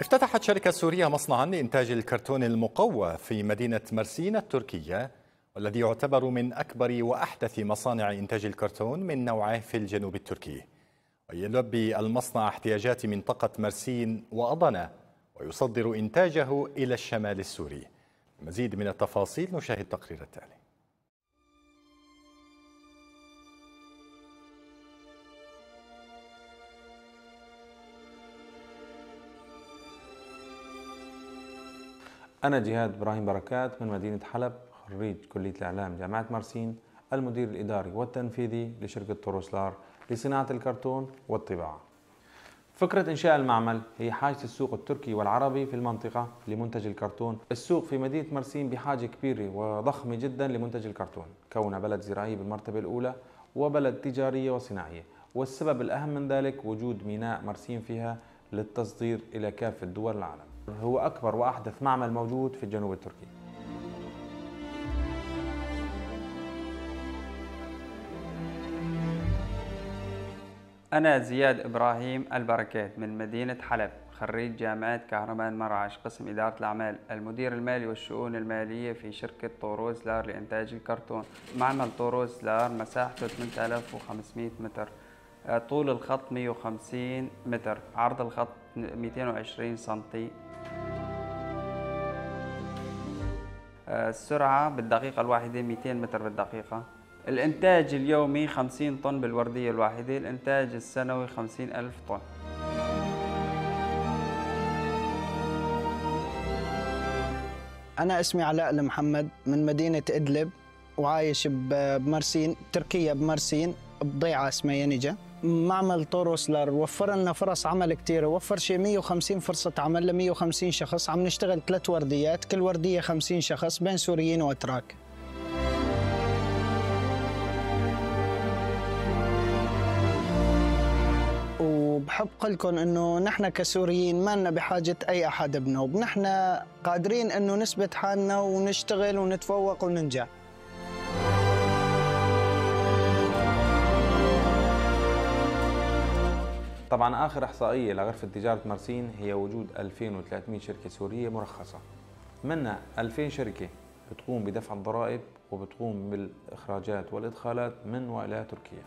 افتتحت شركة سورية مصنعا لإنتاج الكرتون المقوى في مدينة مرسين التركية والذي يعتبر من أكبر وأحدث مصانع إنتاج الكرتون من نوعه في الجنوب التركي ويلبي المصنع احتياجات منطقة مرسين وأضنة ويصدر إنتاجه إلى الشمال السوري مزيد من التفاصيل نشاهد التقرير التالي أنا جهاد إبراهيم بركات من مدينة حلب خريج كلية الإعلام جامعة مرسين المدير الإداري والتنفيذي لشركة توروسلار لصناعة الكرتون والطباعة فكرة إنشاء المعمل هي حاجة السوق التركي والعربي في المنطقة لمنتج الكرتون السوق في مدينة مرسين بحاجة كبيرة وضخمة جدا لمنتج الكرتون كونها بلد زراعية بالمرتبة الأولى وبلد تجارية وصناعية والسبب الأهم من ذلك وجود ميناء مرسين فيها للتصدير إلى كافة دول العالم هو أكبر وأحدث معمل موجود في الجنوب التركي أنا زياد إبراهيم البركات من مدينة حلب خريج جامعة كهرمان مرعش قسم إدارة الأعمال المدير المالي والشؤون المالية في شركة طوروز لار لإنتاج الكرتون معمل طوروز لار مساحته 8500 متر طول الخط 150 متر عرض الخط 220 سنتي آه، السرعة بالدقيقة الواحدة 200 متر بالدقيقة الإنتاج اليومي 50 طن بالوردية الواحدة الإنتاج السنوي 50 ألف طن أنا اسمي علاء المحمد من مدينة إدلب وعايش بمرسين تركيا بمرسين بضيعة اسمها ينجا معمل توروسلر وفر لنا فرص عمل كثيرة وفر شيء 150 فرصة عمل ل 150 شخص عم نشتغل ثلاث ورديات كل وردية 50 شخص بين سوريين وأتراك وبحب اقول لكم انه نحن كسوريين ما لنا بحاجه اي احد بنوب، نحن قادرين انه نثبت حالنا ونشتغل ونتفوق وننجح. طبعا آخر إحصائية لغرفة تجارة مرسين هي وجود 2300 شركة سورية مرخصة منها 2000 شركة بتقوم بدفع الضرائب وبتقوم بالإخراجات والإدخالات من وإلى تركيا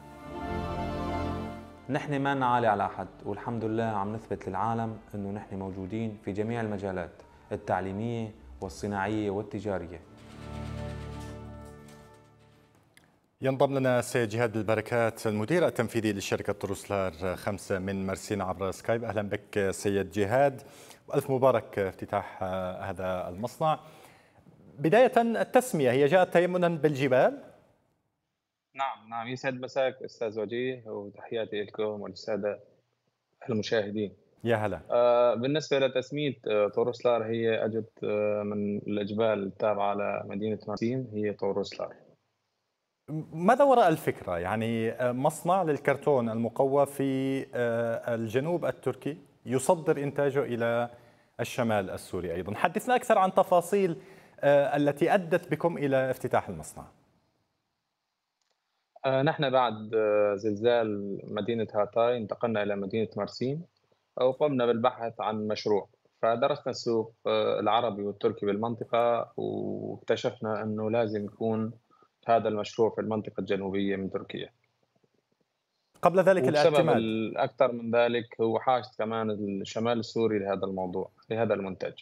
نحن ما نعالي على أحد والحمد لله عم نثبت للعالم أنه نحن موجودين في جميع المجالات التعليمية والصناعية والتجارية ينضم لنا سيد جهاد البركات المدير التنفيذي لشركة تروسلار خمسة من مرسين عبر سكايب أهلا بك سيد جهاد وألف مبارك افتتاح آه، هذا المصنع بداية التسمية هي جاءت تيمنا بالجبال نعم نعم يسعد مساك أستاذ وجيه وتحياتي لكم والسادة المشاهدين يا هلا آه بالنسبة لتسمية آه توروسلار هي أجت آه، من الأجبال التابعة لمدينة مرسين هي توروسلار ماذا وراء الفكرة؟ يعني آه، مصنع للكرتون المقوى في آه، الجنوب التركي يصدر إنتاجه إلى الشمال السوري أيضا حدثنا أكثر عن تفاصيل آه، التي أدت بكم إلى افتتاح المصنع نحن بعد زلزال مدينة هاتاي انتقلنا إلى مدينة مرسين وقمنا بالبحث عن مشروع فدرسنا السوق العربي والتركي بالمنطقة واكتشفنا أنه لازم يكون هذا المشروع في المنطقة الجنوبية من تركيا قبل ذلك الاعتماد أكثر من ذلك هو حاجة كمان الشمال السوري لهذا الموضوع لهذا المنتج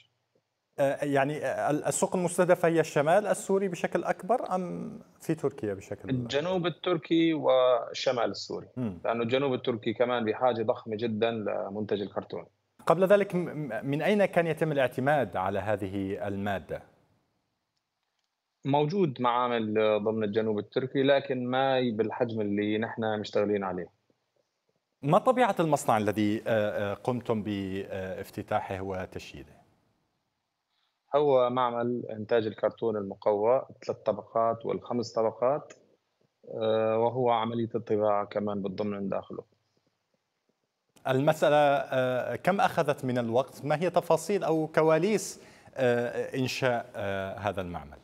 آه، يعني السوق المستهدفة هي الشمال السوري بشكل أكبر أم في تركيا بشكل أكبر؟ الجنوب التركي والشمال السوري لأنه الجنوب التركي كمان بحاجة ضخمة جدا لمنتج الكرتون قبل ذلك من أين كان يتم الاعتماد على هذه المادة؟ موجود معامل ضمن الجنوب التركي لكن ما بالحجم اللي نحن مشتغلين عليه ما طبيعة المصنع الذي آه، آه، قمتم بافتتاحه وتشييده؟ هو معمل إنتاج الكرتون المقوى ثلاث طبقات والخمس طبقات آه، وهو عملية الطباعة كمان بالضمن داخله المسألة كم أخذت من الوقت؟ ما هي تفاصيل أو كواليس إنشاء هذا المعمل؟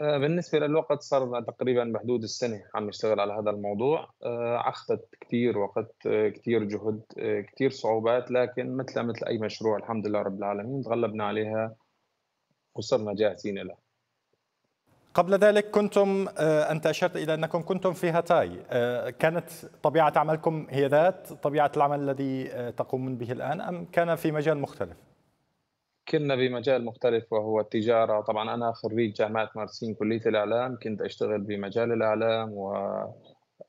آه، بالنسبة للوقت صار تقريبا بحدود السنة عم نشتغل على هذا الموضوع أخذت آه، كثير وقت آه، كثير جهد كثير صعوبات لكن مثل مثل أي مشروع الحمد لله رب العالمين تغلبنا عليها وصرنا جاهزين لها قبل ذلك كنتم أنت أشرت إلى أنكم كنتم في هاتاي كانت طبيعة عملكم هي ذات طبيعة العمل الذي تقومون به الآن أم كان في مجال مختلف؟ كنا بمجال مختلف وهو التجارة طبعا أنا خريج جامعة مارسين كلية الإعلام كنت أشتغل بمجال الإعلام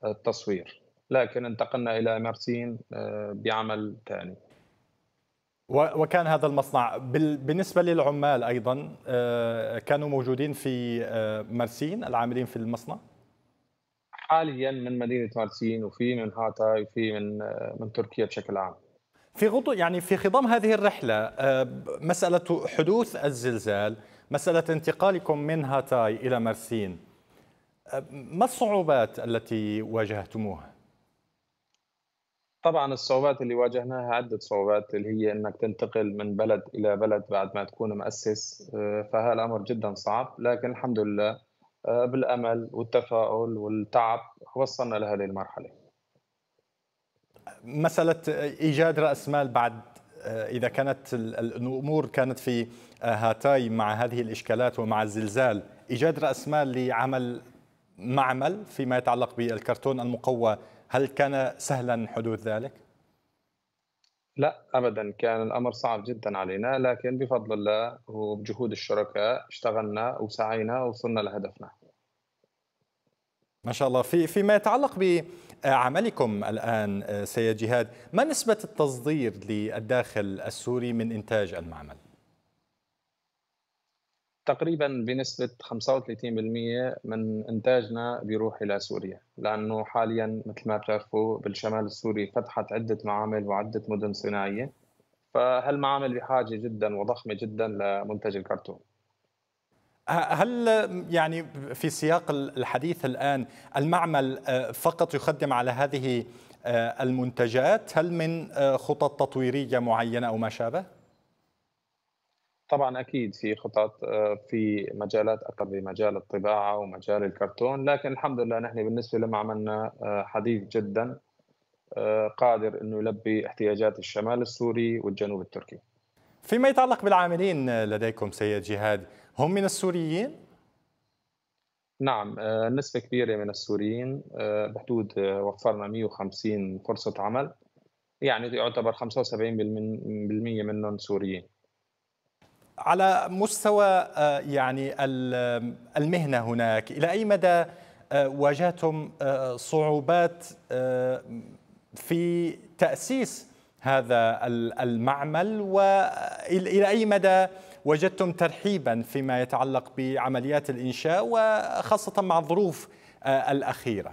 والتصوير لكن انتقلنا إلى مارسين آه، بعمل ثاني وكان هذا المصنع بالنسبة للعمال أيضا آه، كانوا موجودين في آه، مرسين العاملين في المصنع حاليا من مدينة مرسين وفي من هاتاي وفي من من تركيا بشكل عام في غضو يعني في خضم هذه الرحلة آه، مسألة حدوث الزلزال مسألة انتقالكم من هاتاي إلى مرسين آه، ما الصعوبات التي واجهتموها؟ طبعا الصعوبات اللي واجهناها عدة صعوبات اللي هي انك تنتقل من بلد الى بلد بعد ما تكون مؤسس آه، فهذا الامر جدا صعب لكن الحمد لله بالامل والتفاؤل والتعب وصلنا لهذه المرحله. مساله ايجاد راس مال بعد آه، اذا كانت الامور كانت في آه، هاتاي مع هذه الاشكالات ومع الزلزال ايجاد راس مال لعمل معمل فيما يتعلق بالكرتون المقوى هل كان سهلا حدوث ذلك لا ابدا كان الامر صعب جدا علينا لكن بفضل الله وبجهود الشركاء اشتغلنا وسعينا ووصلنا لهدفنا ما شاء الله في فيما يتعلق بعملكم الآن آه، سيد جهاد ما نسبة التصدير للداخل السوري من إنتاج المعمل؟ تقريبا بنسبة 35% من إنتاجنا بيروح إلى سوريا لأنه حاليا مثل ما بتعرفوا بالشمال السوري فتحت عدة معامل وعدة مدن صناعية فهالمعامل بحاجة جدا وضخمة جدا لمنتج الكرتون هل يعني في سياق الحديث الآن المعمل آه، فقط يخدم على هذه آه، المنتجات هل من آه، خطط تطويرية معينة أو ما شابه؟ طبعا اكيد في خطط في مجالات اكثر بمجال الطباعه ومجال الكرتون لكن الحمد لله نحن بالنسبه لمعملنا حديث جدا قادر انه يلبي احتياجات الشمال السوري والجنوب التركي. فيما يتعلق بالعاملين لديكم سيد جهاد هم من السوريين؟ نعم آه، نسبة كبيرة من السوريين آه، بحدود آه، وفرنا 150 فرصة عمل يعني يعتبر 75% منهم سوريين على مستوى يعني المهنة هناك إلى أي مدى واجهتم صعوبات في تأسيس هذا المعمل والى اي مدى وجدتم ترحيبا فيما يتعلق بعمليات الانشاء وخاصه مع الظروف آه، الاخيره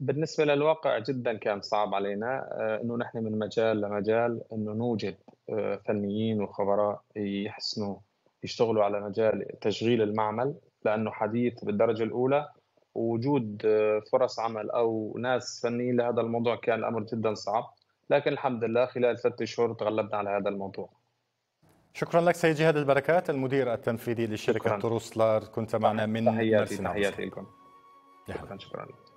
بالنسبة للواقع جدا كان صعب علينا آه، انه نحن من مجال لمجال انه نوجد آه، فنيين وخبراء يحسنوا يشتغلوا على مجال تشغيل المعمل لانه حديث بالدرجة الاولى وجود آه، فرص عمل او ناس فنيين لهذا الموضوع كان الامر جدا صعب لكن الحمد لله خلال ثلاث شهور تغلبنا على هذا الموضوع شكرا لك سيد جهاد البركات المدير التنفيذي لشركه تروسلار كنت معنا من تحياتي تحياتي لكم شكرا شكرا لك.